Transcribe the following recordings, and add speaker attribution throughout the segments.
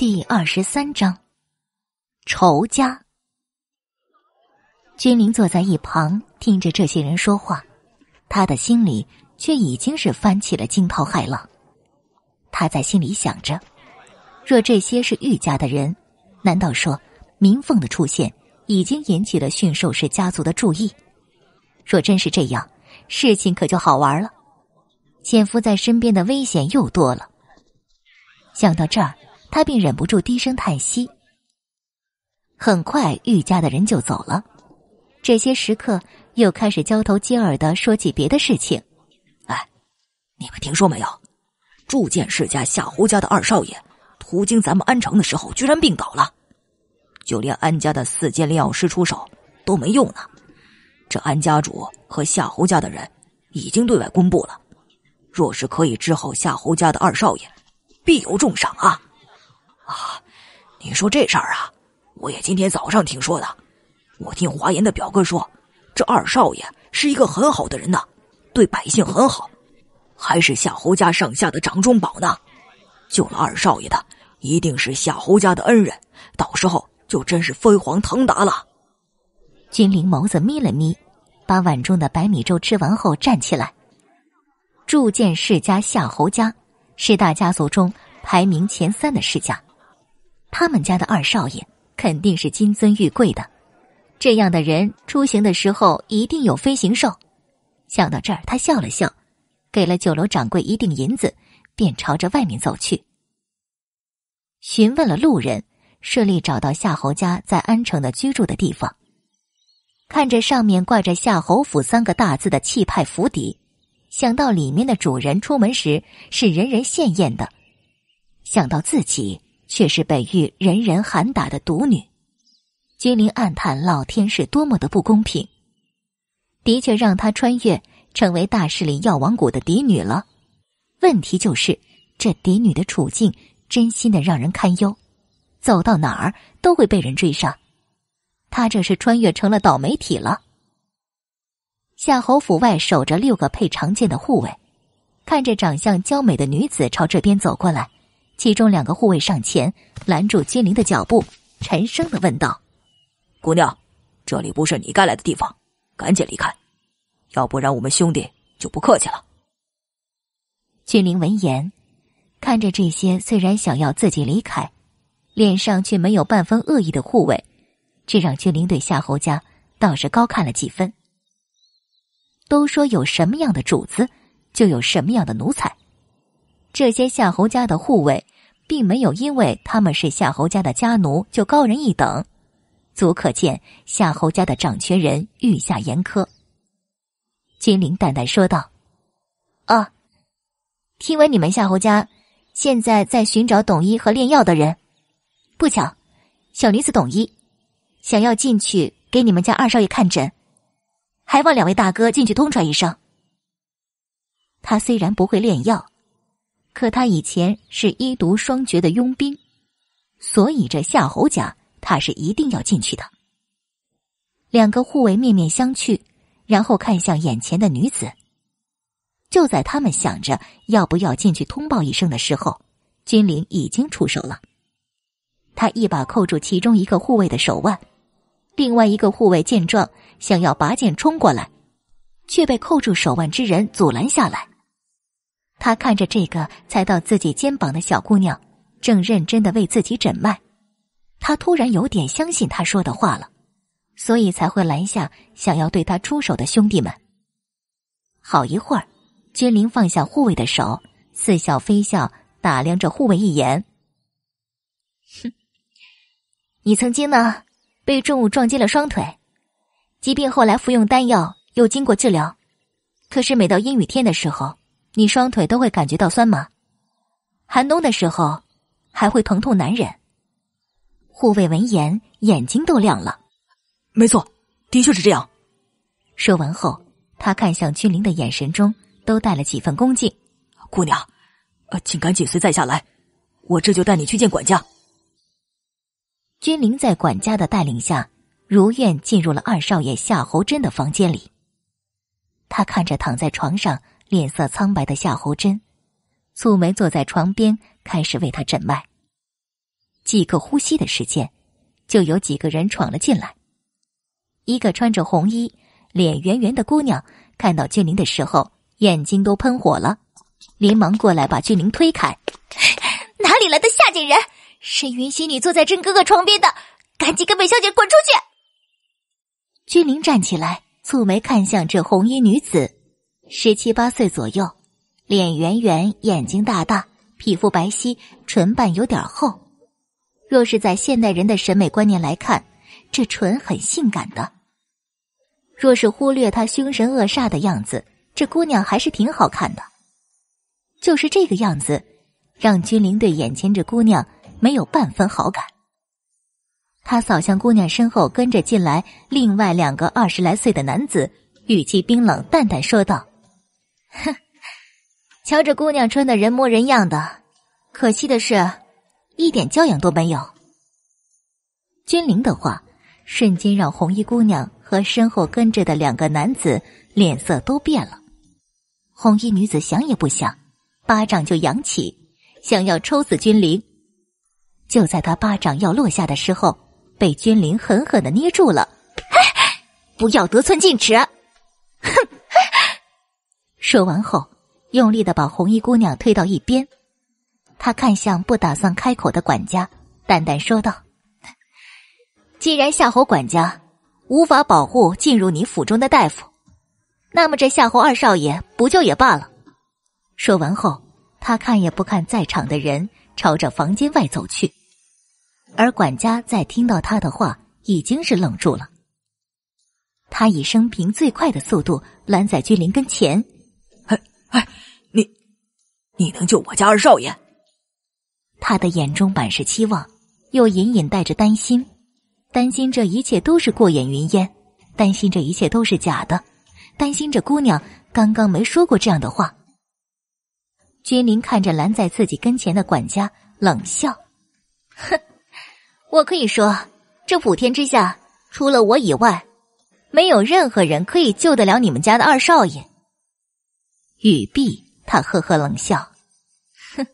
Speaker 1: 第二十三章，仇家。君临坐在一旁，听着这些人说话，他的心里却已经是翻起了惊涛骇浪。他在心里想着：若这些是玉家的人，难道说明凤的出现已经引起了驯兽师家族的注意？若真是这样，事情可就好玩了，潜伏在身边的危险又多了。想到这儿。他便忍不住低声叹息。很快，玉家的人就走了。这些食客又开始交头接耳的说起别的事情。哎，你们听说没有？铸剑世家夏侯家的二少爷，途经咱们安城的时候，居然病倒了。就连安家的四件炼药师出手都没用呢。这安家主和夏侯家的人已经对外公布了，若是可以治好夏侯家的二少爷，必有重赏啊！啊，你说这事儿啊，我也今天早上听说的。我听华岩的表哥说，这二少爷是一个很好的人呢，对百姓很好，还是夏侯家上下的掌中宝呢。救了二少爷的，一定是夏侯家的恩人，到时候就真是飞黄腾达了。君灵眸子眯了眯，把碗中的白米粥吃完后站起来。铸剑世家夏侯家，是大家族中排名前三的世家。他们家的二少爷肯定是金尊玉贵的，这样的人出行的时候一定有飞行兽。想到这儿，他笑了笑，给了酒楼掌柜一锭银子，便朝着外面走去。询问了路人，顺利找到夏侯家在安城的居住的地方。看着上面挂着“夏侯府”三个大字的气派府邸，想到里面的主人出门时是人人羡艳的，想到自己。却是北域人人喊打的独女，君临暗叹老天是多么的不公平。的确，让她穿越成为大势力药王谷的嫡女了。问题就是，这嫡女的处境真心的让人堪忧，走到哪儿都会被人追杀。她这是穿越成了倒霉体了。夏侯府外守着六个配长剑的护卫，看着长相娇美的女子朝这边走过来。其中两个护卫上前拦住金玲的脚步，沉声的问道：“姑娘，这里不是你该来的地方，赶紧离开，要不然我们兄弟就不客气了。”君临闻言，看着这些虽然想要自己离开，脸上却没有半分恶意的护卫，这让君临对夏侯家倒是高看了几分。都说有什么样的主子，就有什么样的奴才。这些夏侯家的护卫，并没有因为他们是夏侯家的家奴就高人一等，足可见夏侯家的掌权人御下严苛。金灵淡淡说道：“啊，听闻你们夏侯家现在在寻找懂医和炼药的人，不巧，小女子懂医，想要进去给你们家二少爷看诊，还望两位大哥进去通传一声。他虽然不会炼药。”可他以前是医毒双绝的佣兵，所以这夏侯家他是一定要进去的。两个护卫面面相觑，然后看向眼前的女子。就在他们想着要不要进去通报一声的时候，君临已经出手了。他一把扣住其中一个护卫的手腕，另外一个护卫见状想要拔剑冲过来，却被扣住手腕之人阻拦下来。他看着这个才到自己肩膀的小姑娘，正认真的为自己诊脉，他突然有点相信他说的话了，所以才会拦下想要对他出手的兄弟们。好一会儿，君临放下护卫的手，似笑非笑打量着护卫一眼。哼，你曾经呢，被重物撞击了双腿，即便后来服用丹药又经过治疗，可是每到阴雨天的时候。你双腿都会感觉到酸麻，寒冬的时候还会疼痛难忍。护卫闻言，眼睛都亮了。没错，的确是这样。说完后，他看向君临的眼神中都带了几分恭敬。姑娘，呃，请赶紧随在下来，我这就带你去见管家。君临在管家的带领下，如愿进入了二少爷夏侯真的房间里。他看着躺在床上。脸色苍白的夏侯真，蹙眉坐在床边，开始为他诊脉。几个呼吸的时间，就有几个人闯了进来。一个穿着红衣、脸圆圆的姑娘，看到君灵的时候，眼睛都喷火了，连忙过来把君灵推开。哪里来的下贱人！是允许你坐在真哥哥床边的，赶紧跟本小姐滚出去！君灵站起来，蹙眉看向这红衣女子。十七八岁左右，脸圆圆，眼睛大大，皮肤白皙，唇瓣有点厚。若是在现代人的审美观念来看，这唇很性感的。若是忽略她凶神恶煞的样子，这姑娘还是挺好看的。就是这个样子，让君临对眼前这姑娘没有半分好感。他扫向姑娘身后跟着进来另外两个二十来岁的男子，语气冰冷淡淡说道。哼，瞧这姑娘穿的人模人样的，可惜的是，一点教养都没有。君临的话瞬间让红衣姑娘和身后跟着的两个男子脸色都变了。红衣女子想也不想，巴掌就扬起，想要抽死君临。就在她巴掌要落下的时候，被君临狠狠的捏住了。不要得寸进尺，哼！说完后，用力的把红衣姑娘推到一边，他看向不打算开口的管家，淡淡说道：“既然夏侯管家无法保护进入你府中的大夫，那么这夏侯二少爷不救也罢了。”说完后，他看也不看在场的人，朝着房间外走去。而管家在听到他的话，已经是愣住了。他以生平最快的速度拦在君临跟前。哎，你，你能救我家二少爷？他的眼中满是期望，又隐隐带着担心，担心这一切都是过眼云烟，担心这一切都是假的，担心这姑娘刚刚没说过这样的话。君临看着拦在自己跟前的管家，冷笑：“哼，我可以说，这普天之下，除了我以外，没有任何人可以救得了你们家的二少爷。”语毕，他呵呵冷笑，哼，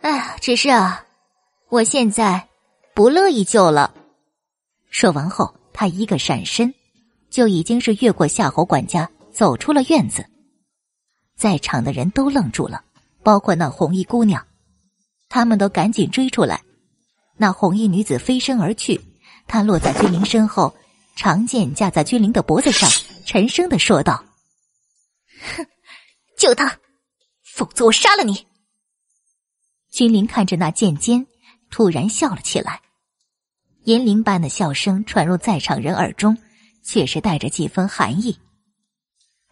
Speaker 1: 哎，只是啊，我现在不乐意救了。说完后，他一个闪身，就已经是越过夏侯管家，走出了院子。在场的人都愣住了，包括那红衣姑娘，他们都赶紧追出来。那红衣女子飞身而去，她落在君灵身后，长剑架在君灵的脖子上，沉声的说道：“哼。”救他，否则我杀了你！君临看着那剑尖，突然笑了起来，银铃般的笑声传入在场人耳中，却是带着几分寒意。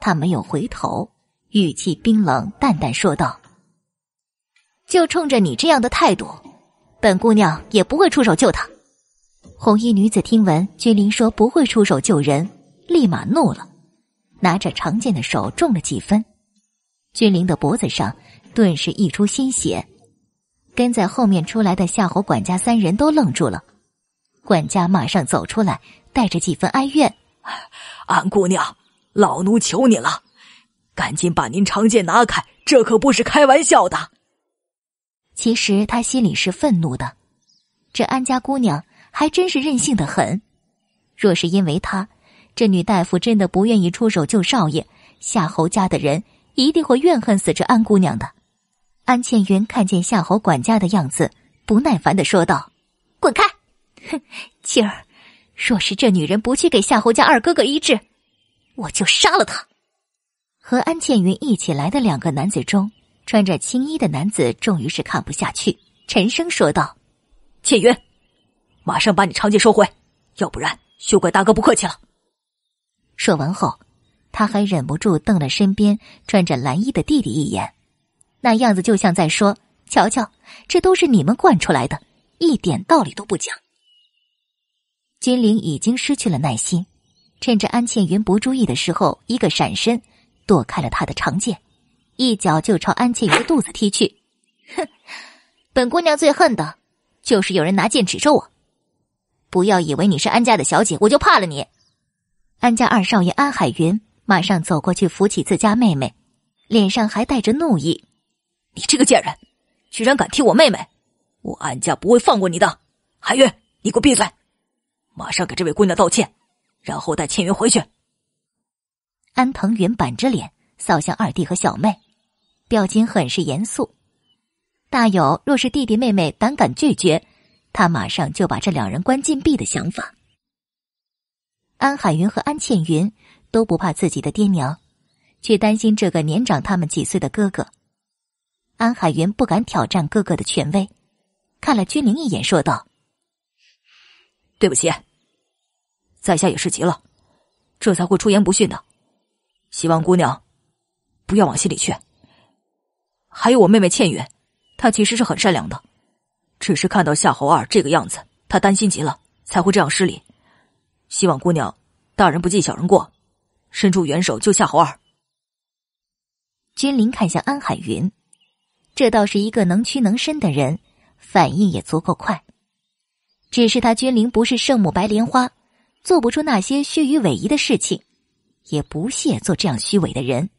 Speaker 1: 他没有回头，语气冰冷淡淡说道：“就冲着你这样的态度，本姑娘也不会出手救他。”红衣女子听闻君临说不会出手救人，立马怒了，拿着长剑的手重了几分。君临的脖子上顿时溢出鲜血，跟在后面出来的夏侯管家三人都愣住了。管家马上走出来，带着几分哀怨：“安姑娘，老奴求你了，赶紧把您长剑拿开，这可不是开玩笑的。”其实他心里是愤怒的，这安家姑娘还真是任性的很。若是因为她，这女大夫真的不愿意出手救少爷，夏侯家的人。一定会怨恨死这安姑娘的。安倩云看见夏侯管家的样子，不耐烦的说道：“滚开！”哼，青儿，若是这女人不去给夏侯家二哥哥医治，我就杀了她。和安倩云一起来的两个男子中，穿着青衣的男子终于是看不下去，沉声说道：“倩云，马上把你长剑收回，要不然休怪大哥不客气了。”说完后。他还忍不住瞪了身边穿着蓝衣的弟弟一眼，那样子就像在说：“瞧瞧，这都是你们惯出来的，一点道理都不讲。”君灵已经失去了耐心，趁着安倩云不注意的时候，一个闪身，躲开了他的长剑，一脚就朝安倩云的肚子踢去。哼，本姑娘最恨的，就是有人拿剑指着我。不要以为你是安家的小姐，我就怕了你。安家二少爷安海云。马上走过去扶起自家妹妹，脸上还带着怒意：“你这个贱人，居然敢踢我妹妹！我安家不会放过你的！”海云，你给我闭嘴，马上给这位姑娘道歉，然后带千云回去。安藤云板着脸扫向二弟和小妹，表情很是严肃，大有若是弟弟妹妹胆敢拒绝，他马上就把这两人关禁闭的想法。安海云和安倩云。都不怕自己的爹娘，却担心这个年长他们几岁的哥哥。安海云不敢挑战哥哥的权威，看了君凌一眼，说道：“对不起，在下也是急了，这才会出言不逊的。希望姑娘不要往心里去。还有我妹妹倩云，她其实是很善良的，只是看到夏侯二这个样子，她担心极了，才会这样失礼。希望姑娘大人不计小人过。”伸出援手救夏侯儿，君临看向安海云，这倒是一个能屈能伸的人，反应也足够快。只是他君临不是圣母白莲花，做不出那些虚与委蛇的事情，也不屑做这样虚伪的人。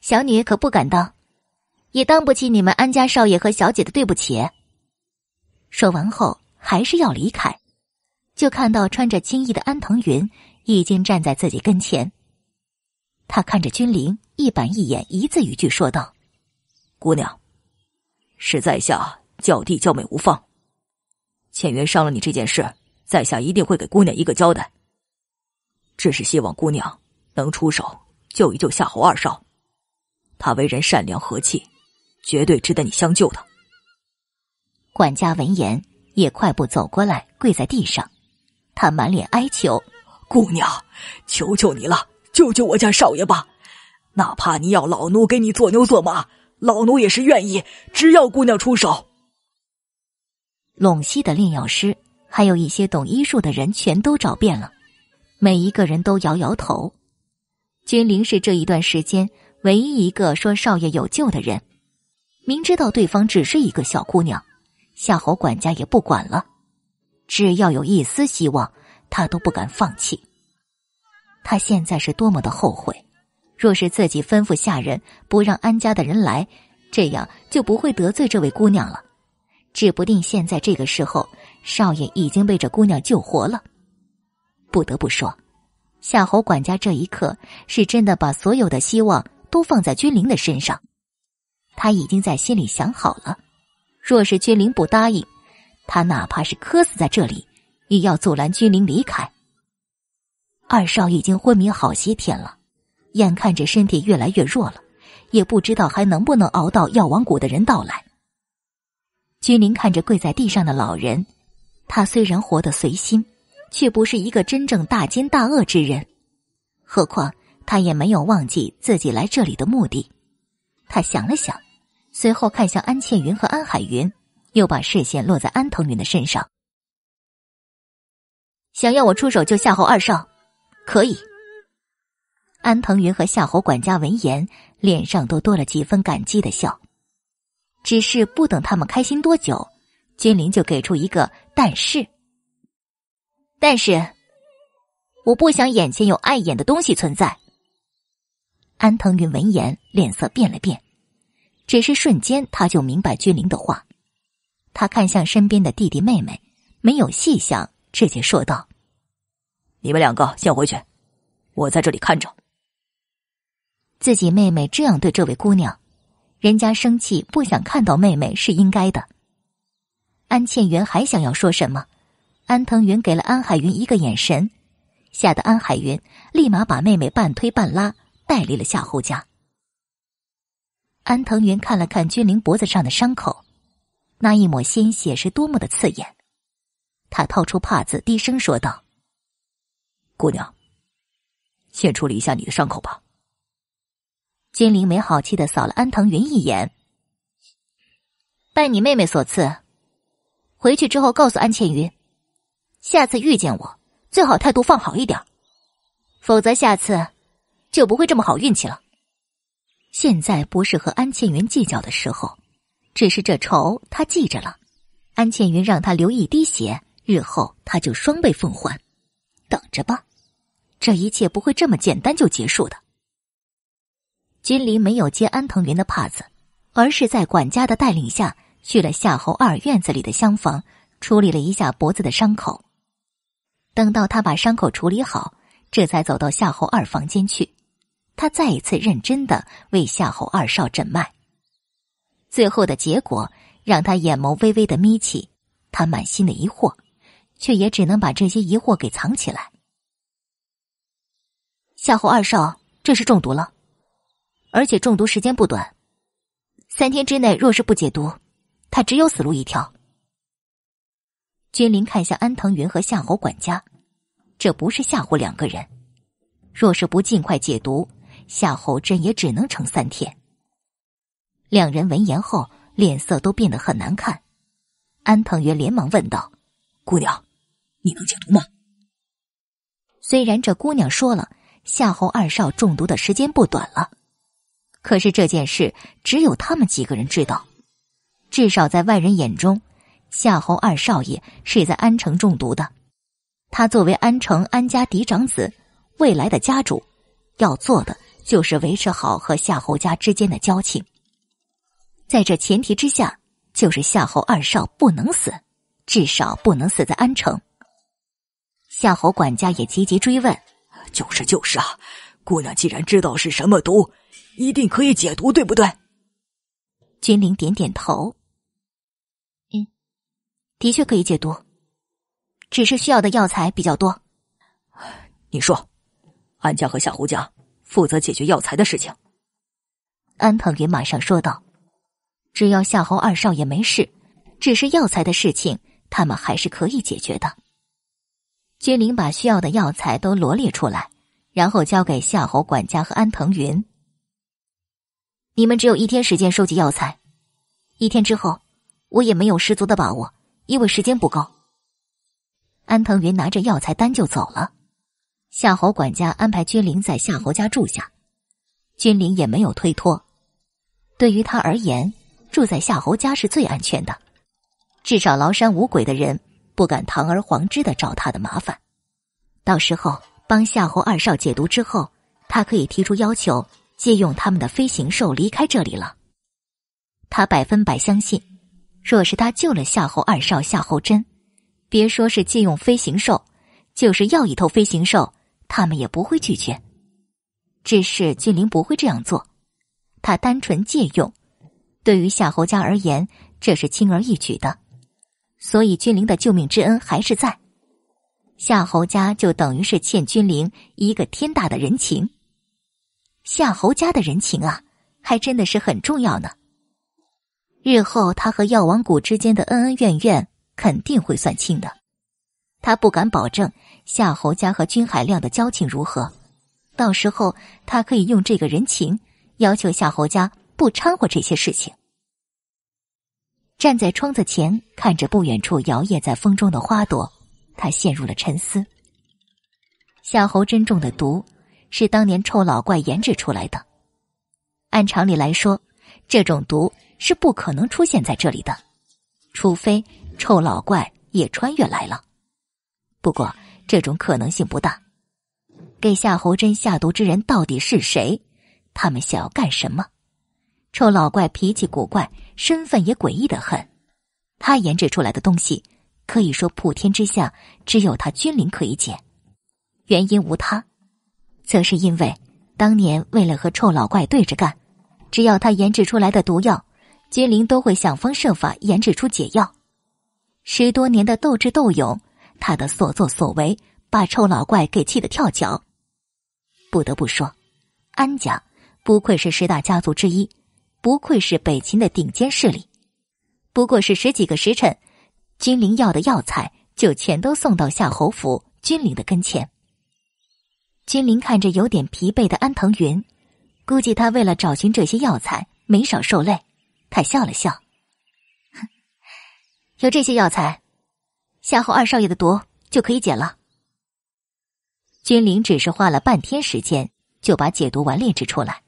Speaker 1: 小女可不敢当，也当不起你们安家少爷和小姐的对不起。说完后，还是要离开，就看到穿着青衣的安藤云。已经站在自己跟前。他看着君临，一板一眼，一字一句说道：“姑娘，是在下叫弟叫妹无方，浅云伤了你这件事，在下一定会给姑娘一个交代。只是希望姑娘能出手救一救夏侯二少，他为人善良和气，绝对值得你相救的。”管家闻言也快步走过来，跪在地上，他满脸哀求。姑娘，求求你了，救救我家少爷吧！哪怕你要老奴给你做牛做马，老奴也是愿意。只要姑娘出手。陇西的炼药师，还有一些懂医术的人，全都找遍了，每一个人都摇摇头。君灵是这一段时间唯一一个说少爷有救的人。明知道对方只是一个小姑娘，夏侯管家也不管了，只要有一丝希望。他都不敢放弃。他现在是多么的后悔！若是自己吩咐下人不让安家的人来，这样就不会得罪这位姑娘了。指不定现在这个时候，少爷已经被这姑娘救活了。不得不说，夏侯管家这一刻是真的把所有的希望都放在君灵的身上。他已经在心里想好了，若是君灵不答应，他哪怕是磕死在这里。也要阻拦君临离开。二少已经昏迷好些天了，眼看着身体越来越弱了，也不知道还能不能熬到药王谷的人到来。君临看着跪在地上的老人，他虽然活得随心，却不是一个真正大奸大恶之人。何况他也没有忘记自己来这里的目的。他想了想，随后看向安倩云和安海云，又把视线落在安腾云的身上。想要我出手救夏侯二少，可以。安藤云和夏侯管家闻言，脸上都多了几分感激的笑。只是不等他们开心多久，君临就给出一个“但是”。但是，我不想眼前有碍眼的东西存在。安藤云闻言，脸色变了变，只是瞬间他就明白君临的话。他看向身边的弟弟妹妹，没有细想，直接说道。你们两个先回去，我在这里看着。自己妹妹这样对这位姑娘，人家生气不想看到妹妹是应该的。安倩云还想要说什么，安腾云给了安海云一个眼神，吓得安海云立马把妹妹半推半拉带离了夏侯家。安腾云看了看君灵脖子上的伤口，那一抹鲜血是多么的刺眼。他掏出帕子，低声说道。姑娘，先处理一下你的伤口吧。金玲没好气的扫了安藤云一眼，拜你妹妹所赐。回去之后告诉安倩云，下次遇见我最好态度放好一点，否则下次就不会这么好运气了。现在不是和安倩云计较的时候，只是这仇他记着了。安倩云让他流一滴血，日后他就双倍奉还，等着吧。这一切不会这么简单就结束的。金离没有接安藤云的帕子，而是在管家的带领下去了夏侯二院子里的厢房，处理了一下脖子的伤口。等到他把伤口处理好，这才走到夏侯二房间去。他再一次认真的为夏侯二少诊脉，最后的结果让他眼眸微微的眯起。他满心的疑惑，却也只能把这些疑惑给藏起来。夏侯二少这是中毒了，而且中毒时间不短，三天之内若是不解毒，他只有死路一条。君临看向安藤云和夏侯管家，这不是吓唬两个人，若是不尽快解毒，夏侯真也只能撑三天。两人闻言后，脸色都变得很难看。安藤云连忙问道：“姑娘，你能解毒吗？”虽然这姑娘说了。夏侯二少中毒的时间不短了，可是这件事只有他们几个人知道。至少在外人眼中，夏侯二少爷是在安城中毒的。他作为安城安家嫡长子，未来的家主要做的就是维持好和夏侯家之间的交情。在这前提之下，就是夏侯二少不能死，至少不能死在安城。夏侯管家也积极追问。就是就是啊，姑娘既然知道是什么毒，一定可以解毒，对不对？君玲点点头，嗯，的确可以解毒，只是需要的药材比较多。你说，安家和夏侯家负责解决药材的事情。安藤也马上说道：“只要夏侯二少爷没事，只是药材的事情，他们还是可以解决的。”君临把需要的药材都罗列出来，然后交给夏侯管家和安腾云。你们只有一天时间收集药材，一天之后，我也没有十足的把握，因为时间不够。安腾云拿着药材单就走了。夏侯管家安排君临在夏侯家住下，君临也没有推脱。对于他而言，住在夏侯家是最安全的，至少崂山无鬼的人。不敢堂而皇之的找他的麻烦，到时候帮夏侯二少解毒之后，他可以提出要求，借用他们的飞行兽离开这里了。他百分百相信，若是他救了夏侯二少夏侯真，别说是借用飞行兽，就是要一头飞行兽，他们也不会拒绝。只是俊灵不会这样做，他单纯借用，对于夏侯家而言，这是轻而易举的。所以，君灵的救命之恩还是在夏侯家，就等于是欠君灵一个天大的人情。夏侯家的人情啊，还真的是很重要呢。日后他和药王谷之间的恩恩怨怨肯定会算清的。他不敢保证夏侯家和君海亮的交情如何，到时候他可以用这个人情要求夏侯家不掺和这些事情。站在窗子前，看着不远处摇曳在风中的花朵，他陷入了沉思。夏侯真中的毒是当年臭老怪研制出来的，按常理来说，这种毒是不可能出现在这里的，除非臭老怪也穿越来了。不过，这种可能性不大。给夏侯真下毒之人到底是谁？他们想要干什么？臭老怪脾气古怪，身份也诡异的很。他研制出来的东西，可以说普天之下只有他君临可以解。原因无他，则是因为当年为了和臭老怪对着干，只要他研制出来的毒药，君临都会想方设法研制出解药。十多年的斗智斗勇，他的所作所为把臭老怪给气得跳脚。不得不说，安家不愧是十大家族之一。不愧是北秦的顶尖势力，不过是十几个时辰，君临要的药材就全都送到夏侯府君临的跟前。君临看着有点疲惫的安腾云，估计他为了找寻这些药材，没少受累。他笑了笑，有这些药材，夏侯二少爷的毒就可以解了。君临只是花了半天时间，就把解毒丸炼制出来。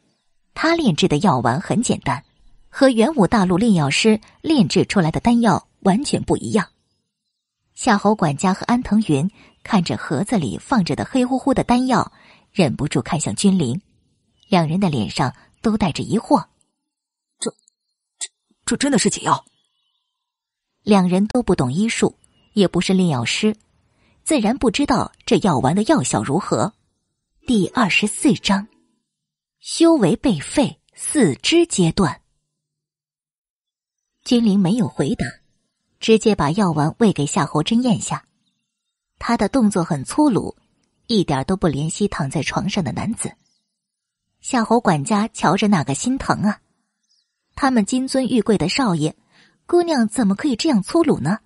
Speaker 1: 他炼制的药丸很简单，和元武大陆炼药师炼制出来的丹药完全不一样。夏侯管家和安藤云看着盒子里放着的黑乎乎的丹药，忍不住看向君临，两人的脸上都带着疑惑。这、这、这真的是解药？两人都不懂医术，也不是炼药师，自然不知道这药丸的药效如何。第二十四章。修为被废，四肢皆断。君临没有回答，直接把药丸喂给夏侯真咽下。他的动作很粗鲁，一点都不怜惜躺在床上的男子。夏侯管家瞧着那个心疼啊！他们金尊玉贵的少爷，姑娘怎么可以这样粗鲁呢？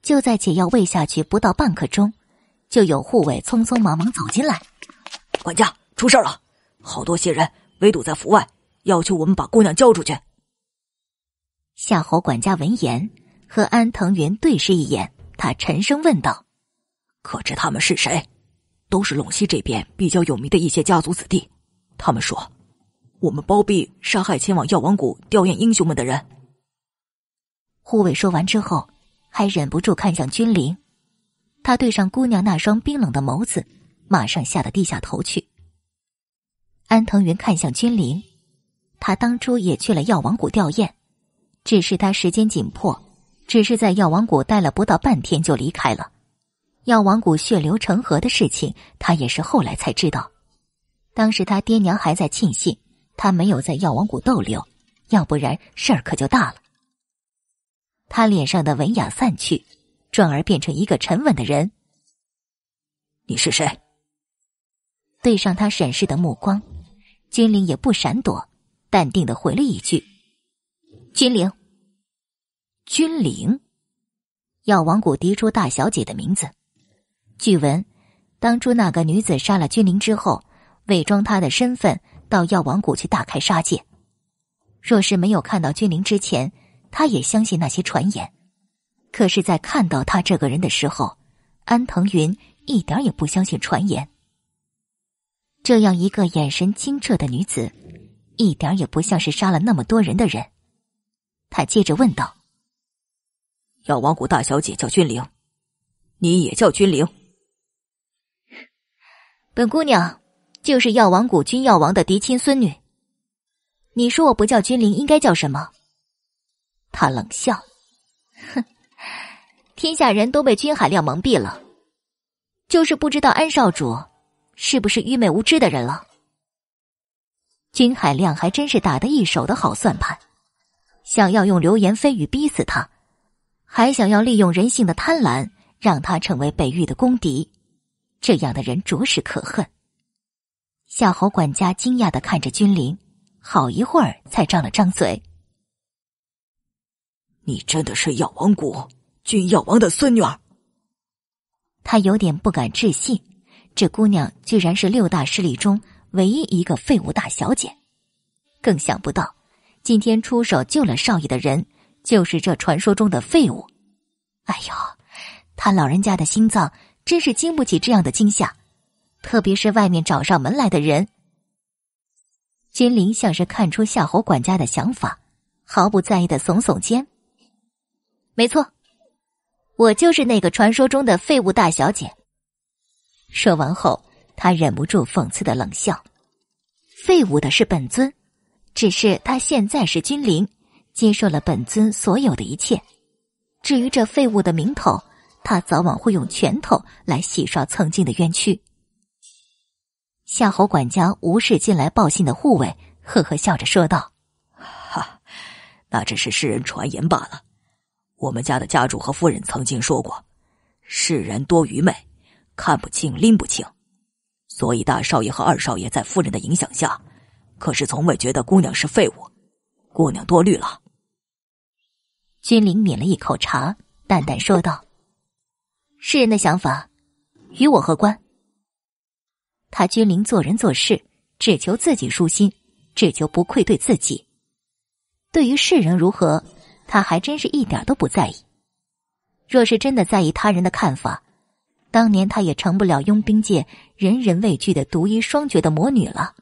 Speaker 1: 就在解药喂下去不到半刻钟，就有护卫匆匆忙忙走进来：“管家，出事了！”好多些人围堵在府外，要求我们把姑娘交出去。夏侯管家闻言和安藤原对视一眼，他沉声问道：“可知他们是谁？”“都是陇西这边比较有名的一些家族子弟。”他们说：“我们包庇杀害前往药王谷吊唁英雄们的人。”护卫说完之后，还忍不住看向君临，他对上姑娘那双冰冷的眸子，马上吓得低下头去。安藤云看向君临，他当初也去了药王谷吊唁，只是他时间紧迫，只是在药王谷待了不到半天就离开了。药王谷血流成河的事情，他也是后来才知道。当时他爹娘还在庆幸他没有在药王谷逗留，要不然事儿可就大了。他脸上的文雅散去，转而变成一个沉稳的人。你是谁？对上他审视的目光。君灵也不闪躲，淡定的回了一句：“君灵。”君灵，药王谷嫡出大小姐的名字。据闻，当初那个女子杀了君灵之后，伪装她的身份到药王谷去大开杀戒。若是没有看到君灵之前，他也相信那些传言。可是，在看到他这个人的时候，安腾云一点也不相信传言。这样一个眼神清澈的女子，一点也不像是杀了那么多人的人。他接着问道：“药王谷大小姐叫君灵，你也叫君灵？本姑娘就是药王谷君药王的嫡亲孙女。你说我不叫君灵，应该叫什么？”他冷笑：“哼，天下人都被君海亮蒙蔽了，就是不知道安少主。”是不是愚昧无知的人了？君海亮还真是打得一手的好算盘，想要用流言蜚语逼死他，还想要利用人性的贪婪让他成为北域的公敌，这样的人着实可恨。夏侯管家惊讶的看着君临，好一会儿才张了张嘴：“你真的是药王谷君药王的孙女儿？”他有点不敢置信。这姑娘居然是六大势力中唯一一个废物大小姐，更想不到，今天出手救了少爷的人就是这传说中的废物。哎呦，他老人家的心脏真是经不起这样的惊吓，特别是外面找上门来的人。金临像是看出夏侯管家的想法，毫不在意的耸耸肩。没错，我就是那个传说中的废物大小姐。说完后，他忍不住讽刺的冷笑：“废物的是本尊，只是他现在是君灵，接受了本尊所有的一切。至于这废物的名头，他早晚会用拳头来洗刷曾经的冤屈。”夏侯管家无视进来报信的护卫，呵呵笑着说道：“哈，那只是世人传言罢了。我们家的家主和夫人曾经说过，世人多愚昧。”看不清，拎不清，所以大少爷和二少爷在夫人的影响下，可是从未觉得姑娘是废物。姑娘多虑了。君临抿了一口茶，淡淡说道：“世人的想法，与我何关？他君临做人做事，只求自己舒心，只求不愧对自己。对于世人如何，他还真是一点都不在意。若是真的在意他人的看法。”当年她也成不了佣兵界人人畏惧的独一双绝的魔女了。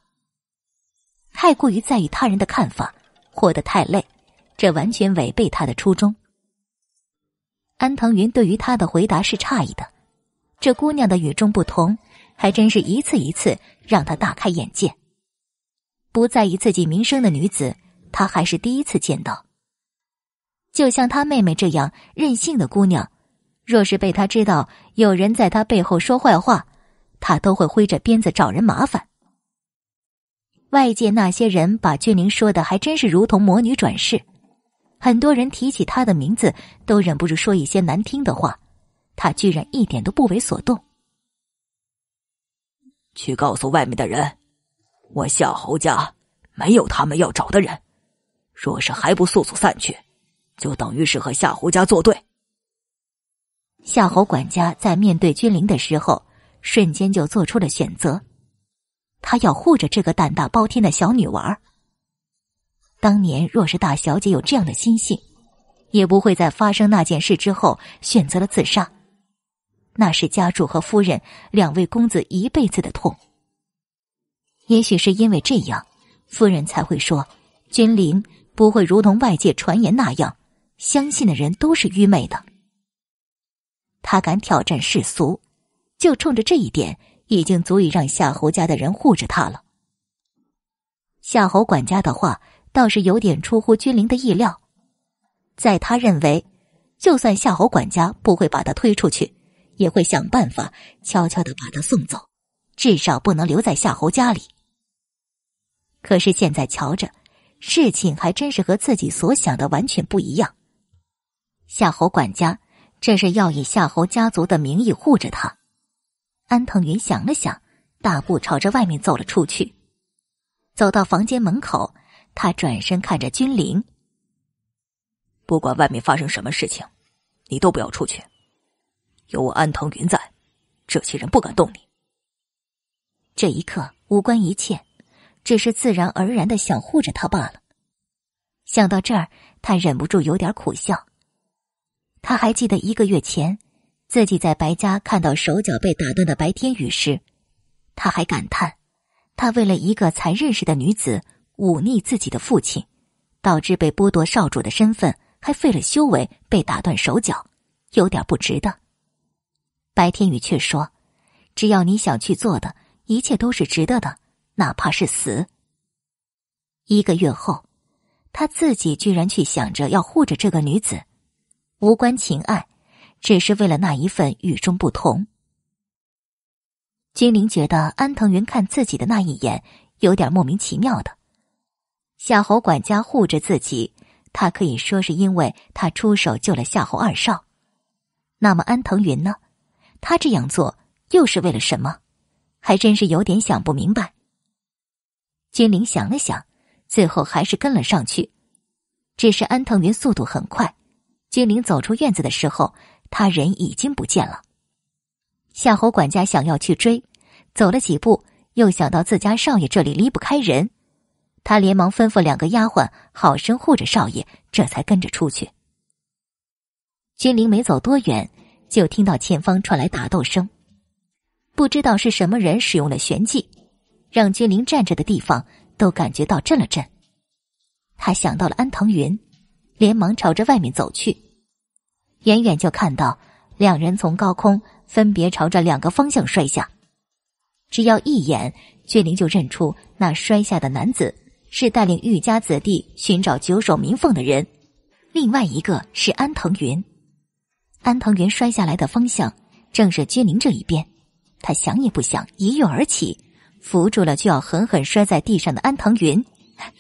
Speaker 1: 太过于在意他人的看法，活得太累，这完全违背她的初衷。安藤云对于他的回答是诧异的，这姑娘的与众不同，还真是一次一次让他大开眼界。不在意自己名声的女子，他还是第一次见到。就像他妹妹这样任性的姑娘。若是被他知道有人在他背后说坏话，他都会挥着鞭子找人麻烦。外界那些人把君玲说的还真是如同魔女转世，很多人提起他的名字都忍不住说一些难听的话，他居然一点都不为所动。去告诉外面的人，我夏侯家没有他们要找的人，若是还不速速散去，就等于是和夏侯家作对。夏侯管家在面对君临的时候，瞬间就做出了选择，他要护着这个胆大包天的小女娃。当年若是大小姐有这样的心性，也不会在发生那件事之后选择了自杀，那是家主和夫人两位公子一辈子的痛。也许是因为这样，夫人才会说，君临不会如同外界传言那样，相信的人都是愚昧的。他敢挑战世俗，就冲着这一点，已经足以让夏侯家的人护着他了。夏侯管家的话倒是有点出乎君临的意料，在他认为，就算夏侯管家不会把他推出去，也会想办法悄悄的把他送走，至少不能留在夏侯家里。可是现在瞧着，事情还真是和自己所想的完全不一样。夏侯管家。这是要以夏侯家族的名义护着他。安藤云想了想，大步朝着外面走了出去。走到房间门口，他转身看着君临：“不管外面发生什么事情，你都不要出去。有我安藤云在，这些人不敢动你。”这一刻无关一切，只是自然而然的想护着他罢了。想到这儿，他忍不住有点苦笑。他还记得一个月前，自己在白家看到手脚被打断的白天宇时，他还感叹：他为了一个才认识的女子忤逆自己的父亲，导致被剥夺少主的身份，还废了修为被打断手脚，有点不值得。白天宇却说：“只要你想去做的，一切都是值得的，哪怕是死。”一个月后，他自己居然去想着要护着这个女子。无关情爱，只是为了那一份与众不同。金玲觉得安藤云看自己的那一眼有点莫名其妙的。夏侯管家护着自己，他可以说是因为他出手救了夏侯二少。那么安藤云呢？他这样做又是为了什么？还真是有点想不明白。金临想了想，最后还是跟了上去。只是安藤云速度很快。君灵走出院子的时候，他人已经不见了。夏侯管家想要去追，走了几步，又想到自家少爷这里离不开人，他连忙吩咐两个丫鬟好生护着少爷，这才跟着出去。君灵没走多远，就听到前方传来打斗声，不知道是什么人使用了玄技，让君灵站着的地方都感觉到震了震。他想到了安藤云，连忙朝着外面走去。远远就看到，两人从高空分别朝着两个方向摔下。只要一眼，君灵就认出那摔下的男子是带领玉家子弟寻找九首民凤的人，另外一个是安藤云。安藤云摔下来的方向正是君灵这一边，他想也不想，一跃而起，扶住了就要狠狠摔在地上的安藤云：“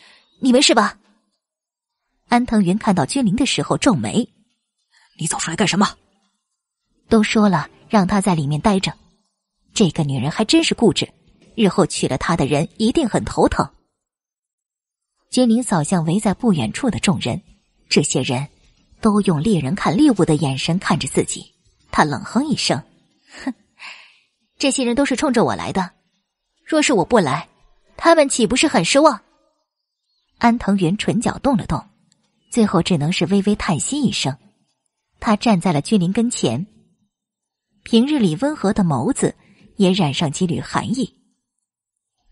Speaker 1: 你没事吧？”安藤云看到君临的时候皱眉。你走出来干什么？都说了让他在里面待着。这个女人还真是固执，日后娶了她的人一定很头疼。金玲扫向围在不远处的众人，这些人都用猎人看猎物的眼神看着自己。他冷哼一声：“哼，这些人都是冲着我来的。若是我不来，他们岂不是很失望？”安藤云唇角动了动，最后只能是微微叹息一声。他站在了君临跟前，平日里温和的眸子也染上几缕寒意。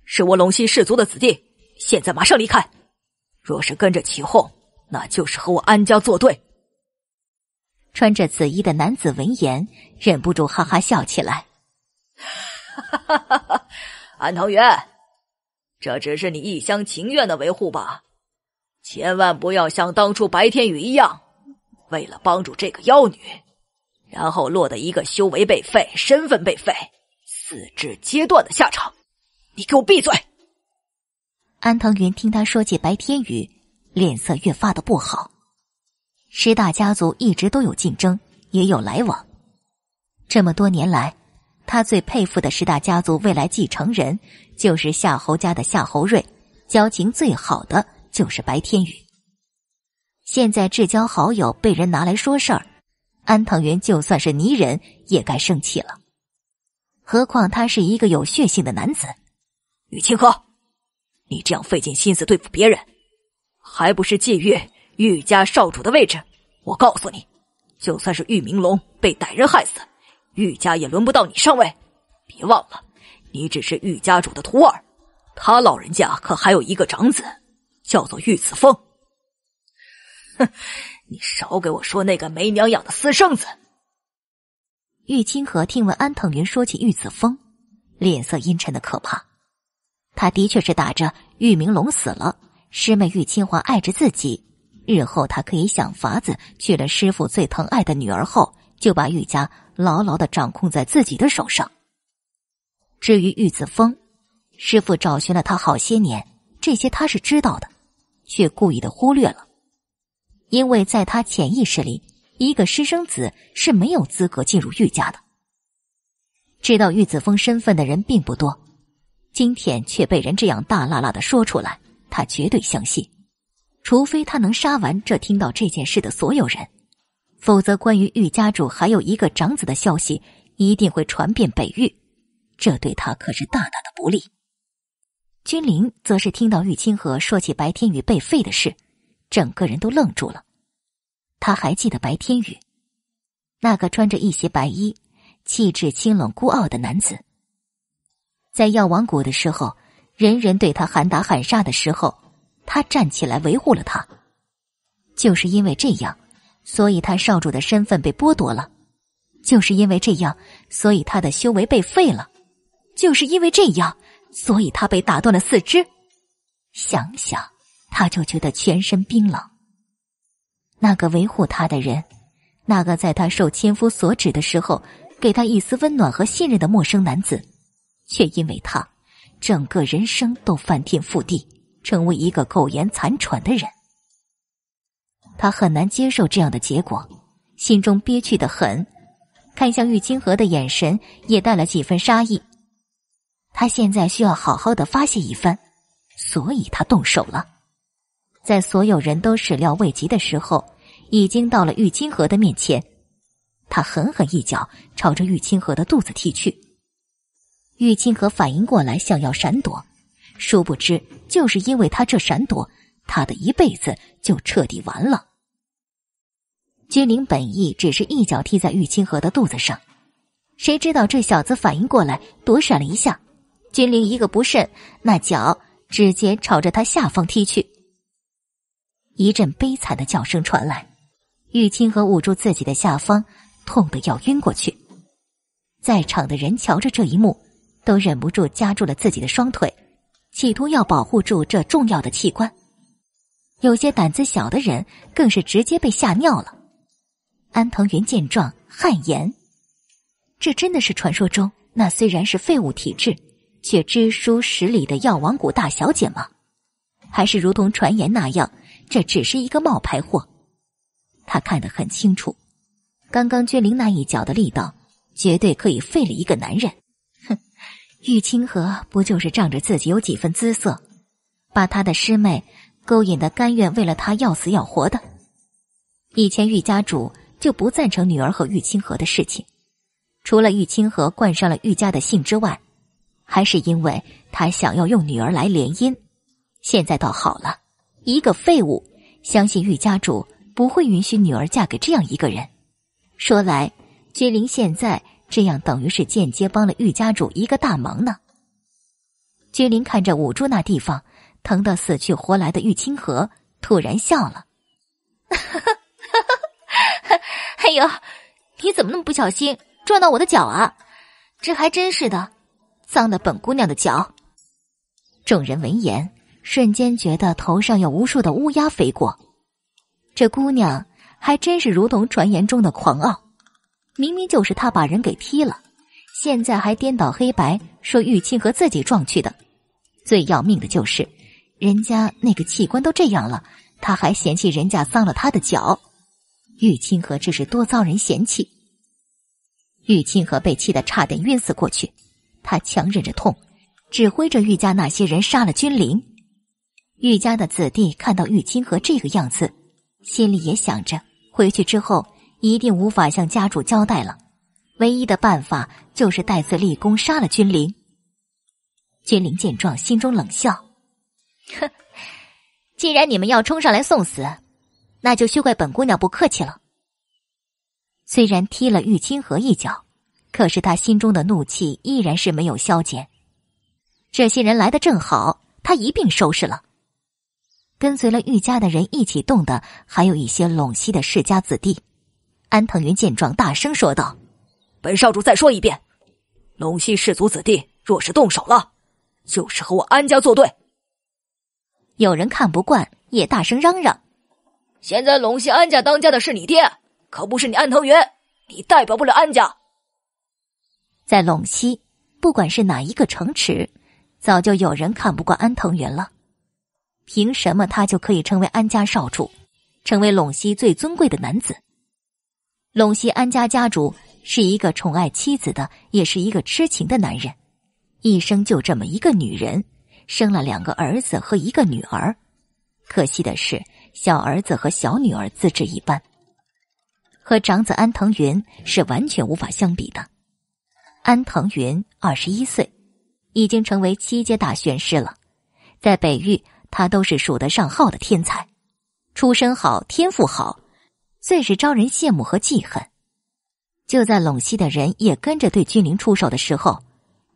Speaker 1: 是我龙西氏族的子弟，现在马上离开。若是跟着起哄，那就是和我安家作对。穿着紫衣的男子闻言，忍不住哈哈笑起来。哈哈哈！哈安藤元，这只是你一厢情愿的维护吧，千万不要像当初白天宇一样。为了帮助这个妖女，然后落得一个修为被废、身份被废、四肢截断的下场，你给我闭嘴！安藤云听他说起白天宇，脸色越发的不好。十大家族一直都有竞争，也有来往。这么多年来，他最佩服的十大家族未来继承人就是夏侯家的夏侯瑞，交情最好的就是白天宇。现在至交好友被人拿来说事儿，安藤云就算是泥人也该生气了。何况他是一个有血性的男子。雨清河，你这样费尽心思对付别人，还不是觊觎玉家少主的位置？我告诉你，就算是玉明龙被歹人害死，玉家也轮不到你上位。别忘了，你只是玉家主的徒儿，他老人家可还有一个长子，叫做玉子峰。哼，你少给我说那个没娘养的私生子。玉清河听闻安藤云说起玉子峰，脸色阴沉的可怕。他的确是打着玉明龙死了，师妹玉清华爱着自己，日后他可以想法子娶了师傅最疼爱的女儿后，就把玉家牢牢的掌控在自己的手上。至于玉子峰，师傅找寻了他好些年，这些他是知道的，却故意的忽略了。因为在他潜意识里，一个私生子是没有资格进入玉家的。知道玉子峰身份的人并不多，今天却被人这样大剌剌的说出来，他绝对相信。除非他能杀完这听到这件事的所有人，否则关于玉家主还有一个长子的消息一定会传遍北域，这对他可是大大的不利。君临则是听到玉清河说起白天宇被废的事。整个人都愣住了。他还记得白天宇，那个穿着一袭白衣、气质清冷孤傲的男子。在药王谷的时候，人人对他喊打喊杀的时候，他站起来维护了他。就是因为这样，所以他少主的身份被剥夺了；就是因为这样，所以他的修为被废了；就是因为这样，所以他被打断了四肢。想想。他就觉得全身冰冷。那个维护他的人，那个在他受千夫所指的时候，给他一丝温暖和信任的陌生男子，却因为他整个人生都翻天覆地，成为一个苟延残喘的人。他很难接受这样的结果，心中憋屈的很，看向玉清河的眼神也带了几分杀意。他现在需要好好的发泄一番，所以他动手了。在所有人都始料未及的时候，已经到了玉清河的面前。他狠狠一脚朝着玉清河的肚子踢去。玉清河反应过来想要闪躲，殊不知就是因为他这闪躲，他的一辈子就彻底完了。君灵本意只是一脚踢在玉清河的肚子上，谁知道这小子反应过来躲闪了一下，君灵一个不慎，那脚直接朝着他下方踢去。一阵悲惨的叫声传来，玉清河捂住自己的下方，痛得要晕过去。在场的人瞧着这一幕，都忍不住夹住了自己的双腿，企图要保护住这重要的器官。有些胆子小的人更是直接被吓尿了。安藤云见状，汗颜：这真的是传说中那虽然是废物体质，却知书识礼的药王谷大小姐吗？还是如同传言那样？这只是一个冒牌货，他看得很清楚。刚刚君临那一脚的力道，绝对可以废了一个男人。哼，玉清河不就是仗着自己有几分姿色，把他的师妹勾引的甘愿为了他要死要活的？以前玉家主就不赞成女儿和玉清河的事情，除了玉清河冠上了玉家的姓之外，还是因为他想要用女儿来联姻。现在倒好了，一个废物。相信玉家主不会允许女儿嫁给这样一个人。说来，君临现在这样，等于是间接帮了玉家主一个大忙呢。君临看着捂住那地方疼得死去活来的玉清河，突然笑了：“哈哈哈哎呦，你怎么那么不小心撞到我的脚啊？这还真是的，脏了本姑娘的脚。”众人闻言。瞬间觉得头上有无数的乌鸦飞过，这姑娘还真是如同传言中的狂傲。明明就是他把人给踢了，现在还颠倒黑白说玉清和自己撞去的。最要命的就是，人家那个器官都这样了，他还嫌弃人家脏了他的脚。玉清和这是多遭人嫌弃。玉清和被气得差点晕死过去，他强忍着痛，指挥着玉家那些人杀了君临。玉家的子弟看到玉清河这个样子，心里也想着回去之后一定无法向家主交代了。唯一的办法就是带罪立功，杀了君临。君临见状，心中冷笑：“哼，既然你们要冲上来送死，那就休怪本姑娘不客气了。”虽然踢了玉清河一脚，可是他心中的怒气依然是没有消减。这些人来的正好，他一并收拾了。跟随了玉家的人一起动的，还有一些陇西的世家子弟。安藤云见状，大声说道：“本少主再说一遍，陇西氏族子弟若是动手了，就是和我安家作对。”有人看不惯，也大声嚷嚷：“现在陇西安家当家的是你爹，可不是你安藤云，你代表不了安家。”在陇西，不管是哪一个城池，早就有人看不惯安藤云了。凭什么他就可以成为安家少主，成为陇西最尊贵的男子？陇西安家家主是一个宠爱妻子的，也是一个痴情的男人，一生就这么一个女人，生了两个儿子和一个女儿。可惜的是，小儿子和小女儿资质一般，和长子安腾云是完全无法相比的。安腾云二十一岁，已经成为七阶大玄师了，在北域。他都是数得上号的天才，出身好，天赋好，最是招人羡慕和忌恨。就在陇西的人也跟着对君临出手的时候，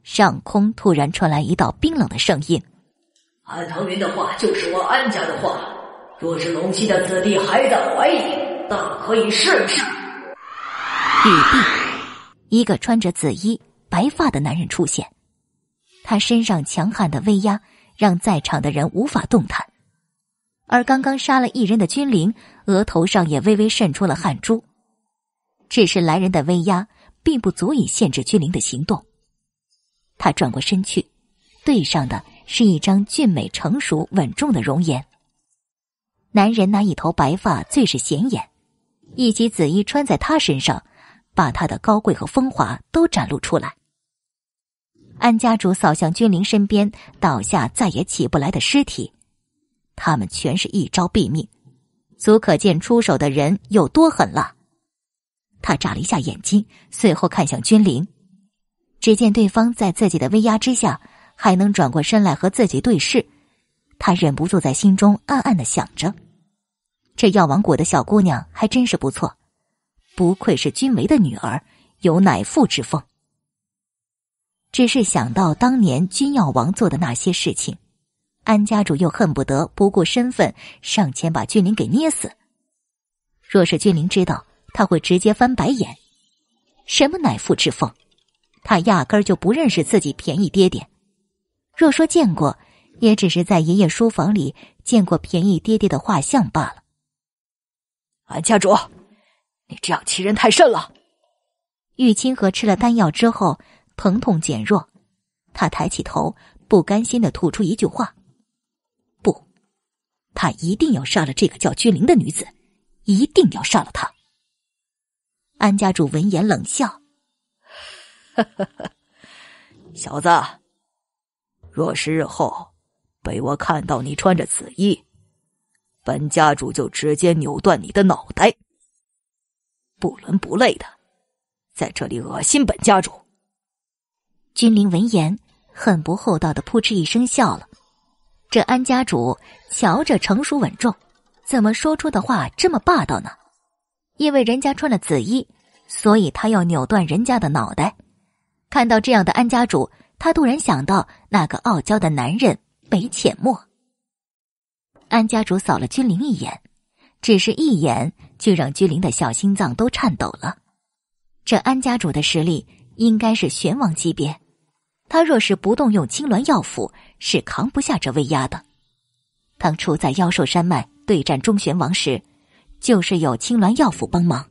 Speaker 1: 上空突然传来一道冰冷的声音：“安藤云的话就是我安家的话。若是陇西的子弟还在怀疑，大可以试试。”一个穿着紫衣、白发的男人出现，他身上强悍的威压。让在场的人无法动弹，而刚刚杀了一人的君灵，额头上也微微渗出了汗珠。只是来人的威压，并不足以限制君灵的行动。他转过身去，对上的是一张俊美、成熟、稳重的容颜。男人那一头白发最是显眼，一袭紫衣穿在他身上，把他的高贵和风华都展露出来。安家主扫向君临身边倒下再也起不来的尸体，他们全是一招毙命，足可见出手的人有多狠辣。他眨了一下眼睛，随后看向君临，只见对方在自己的威压之下还能转过身来和自己对视，他忍不住在心中暗暗的想着：这药王谷的小姑娘还真是不错，不愧是君梅的女儿，有乃父之风。只是想到当年君耀王做的那些事情，安家主又恨不得不顾身份上前把君灵给捏死。若是君灵知道，他会直接翻白眼。什么乃父之风，他压根儿就不认识自己便宜爹爹。若说见过，也只是在爷爷书房里见过便宜爹爹的画像罢了。安家主，你这样欺人太甚了！玉清河吃了丹药之后。疼痛减弱，他抬起头，不甘心的吐出一句话：“不，他一定要杀了这个叫君灵的女子，一定要杀了她。”安家主闻言冷笑：“小子，若是日后被我看到你穿着此衣，本家主就直接扭断你的脑袋。不伦不类的，在这里恶心本家主。”君临闻言，很不厚道的扑哧一声笑了。这安家主瞧着成熟稳重，怎么说出的话这么霸道呢？因为人家穿了紫衣，所以他要扭断人家的脑袋。看到这样的安家主，他突然想到那个傲娇的男人北浅墨。安家主扫了君临一眼，只是一眼，就让君临的小心脏都颤抖了。这安家主的实力应该是玄王级别。他若是不动用青鸾药斧，是扛不下这威压的。当初在妖兽山脉对战中玄王时，就是有青鸾药斧帮忙。